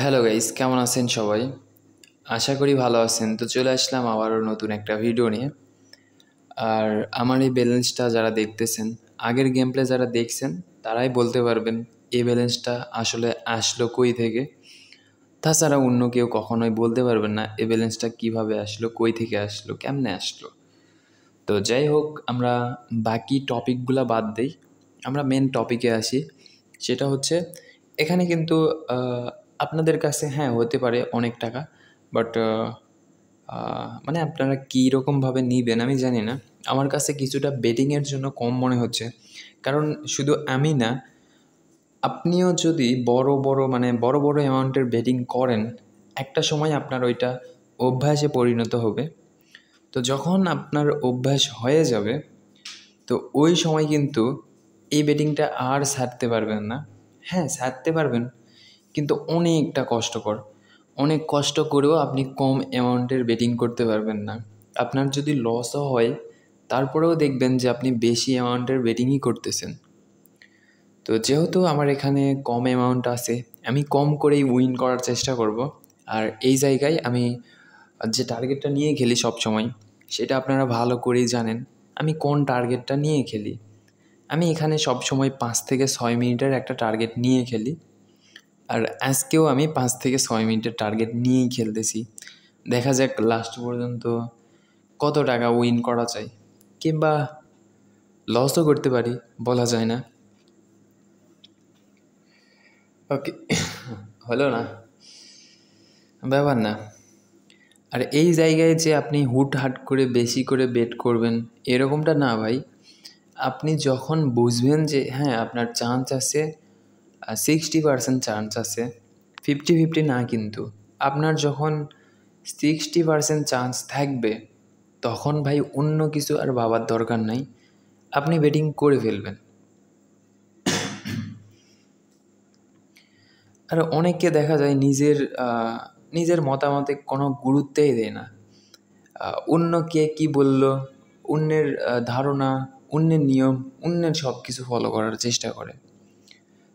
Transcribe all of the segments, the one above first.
hello guys কেমন আছেন সবাই আশা করি ভালো আছেন তো চলে আসলাম আবারও নতুন একটা ভিডিও নিয়ে আর আমার এই ব্যালেন্সটা যারা দেখতেছেন আগের গেম প্লে যারা দেখছেন তারাই বলতে পারবেন এই ব্যালেন্সটা আসলে আসলো কই থেকে তাছাড়া অন্য কেউ কখনোই বলতে পারবেন না এই ব্যালেন্সটা কিভাবে আসলো কই থেকে আসলো কেমনে আসলো তো যাই হোক আমরা বাকি টপিকগুলো বাদ দিই আমরা মেন টপিকে আসি সেটা হচ্ছে এখানে কিন্তু আপনাদের কাছে হ্যাঁ হতে পারে অনেক টাকা বাট মানে আপনারা কী রকমভাবে নিবেন আমি জানি না আমার কাছে কিছুটা বেটিংয়ের জন্য কম মনে হচ্ছে কারণ শুধু আমি না আপনিও যদি বড় বড় মানে বড় বড় অ্যামাউন্টের বেটিং করেন একটা সময় আপনার ওইটা অভ্যাসে পরিণত হবে তো যখন আপনার অভ্যাস হয়ে যাবে তো ওই সময় কিন্তু এই বেটিংটা আর ছাড়তে পারবেন না হ্যাঁ ছাড়তে পারবেন কিন্তু অনেকটা কষ্টকর অনেক কষ্ট করেও আপনি কম অ্যামাউন্টের বেটিং করতে পারবেন না আপনার যদি লসও হয় তারপরেও দেখবেন যে আপনি বেশি অ্যামাউন্টের বেটিংই করতেছেন তো যেহেতু আমার এখানে কম অ্যামাউন্ট আছে আমি কম করেই উইন করার চেষ্টা করব আর এই জায়গায় আমি যে টার্গেটটা নিয়ে খেলি সব সময় সেটা আপনারা ভালো করেই জানেন আমি কোন টার্গেটটা নিয়ে খেলি আমি এখানে সব সময় পাঁচ থেকে ছয় মিনিটের একটা টার্গেট নিয়ে খেলি আর আজকেও আমি পাঁচ থেকে ছয় মিনিটের টার্গেট নিয়েই খেলতেছি দেখা যাক লাস্ট পর্যন্ত কত টাকা উইন করা চাই কিংবা লসও করতে পারি বলা যায় না ওকে হলো না ব্যাপার না আর এই জায়গায় যে আপনি হুট হাট করে বেশি করে বেট করবেন এরকমটা না ভাই আপনি যখন বুঝবেন যে হ্যাঁ আপনার চান্স আছে সিক্সটি পার্সেন্ট চান্স আছে ফিফটি ফিফটি না কিন্তু আপনার যখন সিক্সটি পার্সেন্ট চান্স থাকবে তখন ভাই অন্য কিছু আর ভাবার দরকার নাই আপনি ব্যাটিং করে ফেলবেন আর অনেককে দেখা যায় নিজের নিজের মতামতে কোনো গুরুত্বই দেয় না অন্য কে কী বলল অন্যের ধারণা অন্যের নিয়ম অন্যের সব কিছু ফলো করার চেষ্টা করে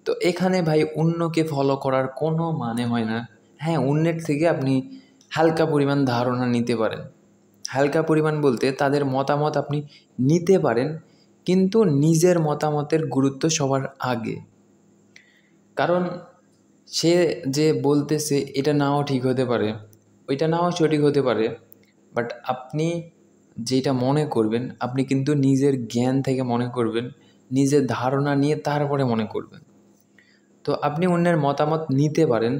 তো এখানে ভাই অন্যকে ফলো করার কোনো মানে হয় না হ্যাঁ অন্যের থেকে আপনি হালকা পরিমাণ ধারণা নিতে পারেন হালকা পরিমাণ বলতে তাদের মতামত আপনি নিতে পারেন কিন্তু নিজের মতামতের গুরুত্ব সবার আগে কারণ সে যে বলতেছে এটা নাও ঠিক হতে পারে ওইটা নাও সঠিক হতে পারে বাট আপনি যেটা মনে করবেন আপনি কিন্তু নিজের জ্ঞান থেকে মনে করবেন নিজের ধারণা নিয়ে তারপরে মনে করবেন তো আপনি অন্যের মতামত নিতে পারেন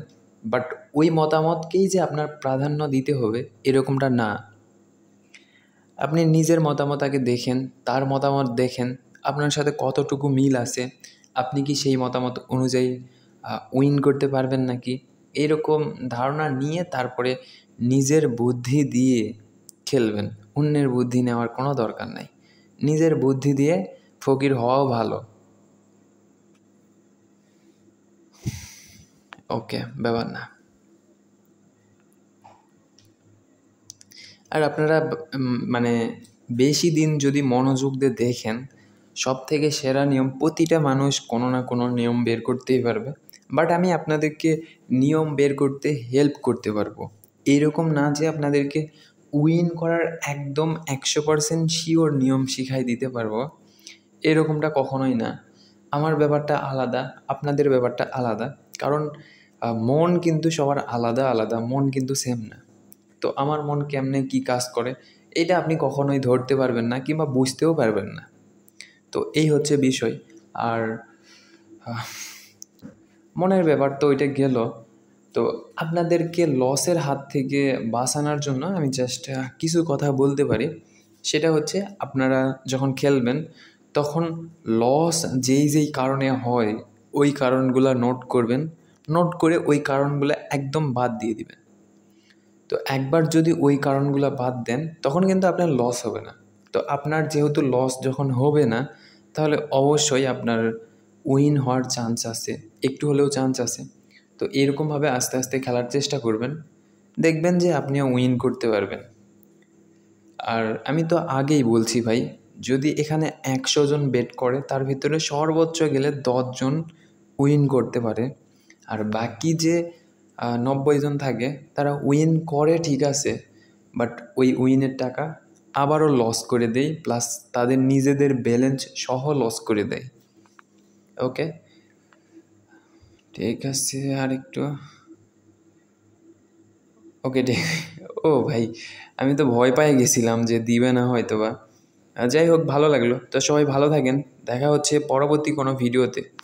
বাট ওই মতামতকেই যে আপনার প্রাধান্য দিতে হবে এরকমটা না আপনি নিজের মতামত আগে দেখেন তার মতামত দেখেন আপনার সাথে কতটুকু মিল আছে আপনি কি সেই মতামত অনুযায়ী উইন করতে পারবেন নাকি এরকম ধারণা নিয়ে তারপরে নিজের বুদ্ধি দিয়ে খেলবেন অন্যের বুদ্ধি নেওয়ার কোনো দরকার নাই নিজের বুদ্ধি দিয়ে ফকির হওয়াও ভালো ওকে ব্যাপার না আর আপনারা মানে বেশি দিন যদি মনোযোগ দিয়ে দেখেন সব থেকে সেরা নিয়ম প্রতিটা মানুষ কোনো না কোনো নিয়ম বের করতেই পারবে বাট আমি আপনাদেরকে নিয়ম বের করতে হেল্প করতে পারবো এরকম না যে আপনাদেরকে উইন করার একদম একশো পারসেন্ট শিওর নিয়ম শিখাই দিতে পারবো এরকমটা কখনোই না আমার ব্যাপারটা আলাদা আপনাদের ব্যাপারটা আলাদা কারণ মন কিন্তু সবার আলাদা আলাদা মন কিন্তু সেম না তো আমার মন কেমনে কি কাজ করে এটা আপনি কখনোই ধরতে পারবেন না কিংবা বুঝতেও পারবেন না তো এই হচ্ছে বিষয় আর মনের ব্যাপার তো ওইটা গেল তো আপনাদেরকে লসের হাত থেকে বাঁচানোর জন্য আমি জাস্ট কিছু কথা বলতে পারি সেটা হচ্ছে আপনারা যখন খেলবেন তখন লস যেই যেই কারণে হয় ওই কারণগুলো নোট করবেন নোট করে ওই কারণগুলো একদম বাদ দিয়ে দিবেন তো একবার যদি ওই কারণগুলো বাদ দেন তখন কিন্তু আপনার লস হবে না তো আপনার যেহেতু লস যখন হবে না তাহলে অবশ্যই আপনার উইন হওয়ার চান্স আছে একটু হলেও চান্স আছে তো এরকমভাবে আস্তে আস্তে খেলার চেষ্টা করবেন দেখবেন যে আপনিও উইন করতে পারবেন আর আমি তো আগেই বলছি ভাই যদি এখানে একশো জন বেট করে তার ভিতরে সর্বোচ্চ গেলে দশজন উইন করতে পারে আর বাকি যে নব্বই জন থাকে তারা উইন করে ঠিক আছে বাট ওই উইনের টাকা আবারও লস করে দেয় প্লাস তাদের নিজেদের ব্যালেন্স সহ লস করে দেয় ওকে ঠিক আছে আর একটু ওকে ঠিক ও ভাই আমি তো ভয় পাই গেছিলাম যে দিবে না হয়তো বা যাই হোক ভালো লাগলো তো সবাই ভালো থাকেন দেখা হচ্ছে পরবর্তী কোনো ভিডিওতে